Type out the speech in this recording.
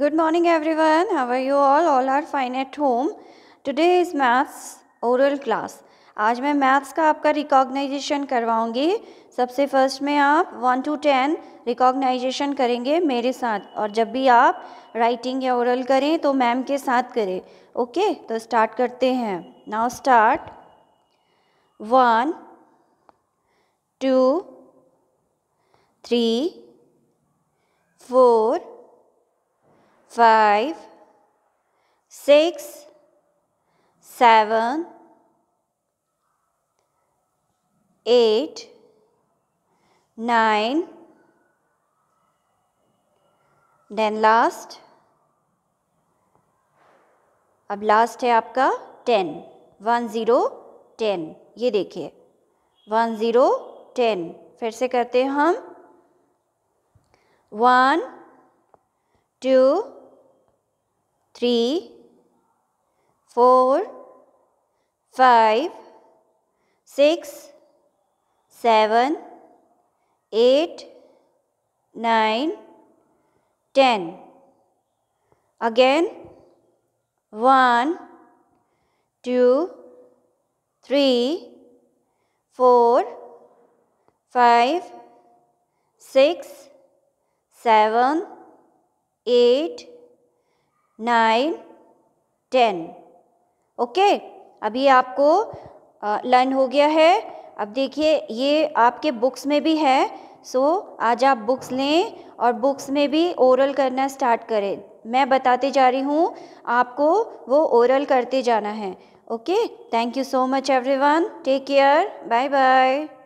Good morning everyone. How are you all? All are fine at home. Today is maths oral class. आज मैं maths का आपका recognition करवाऊंगी सबसे first में आप वन टू टेन रिकॉग्नाइजेशन करेंगे मेरे साथ और जब भी आप राइटिंग या ओरल करें तो मैम के साथ करें ओके okay? तो स्टार्ट करते हैं now start one two three four five, six, seven, eight, nine, then last अब लास्ट है आपका टेन वन ज़ीरो टेन ये देखिए वन ज़ीरो टेन फिर से करते हैं हम one two three, four, five, six, seven, eight, nine, ten. Again, one, two, three, four, five, six, seven, eight. Nine ten okay अभी आपको लर्न हो गया है अब देखिए ये आपके बुक्स में भी है सो so, आज आप बुक्स लें और बुक्स में भी ओरल करना स्टार्ट करें मैं बताते जा रही हूँ आपको वो ओरल करते जाना है okay thank you so much everyone take care bye bye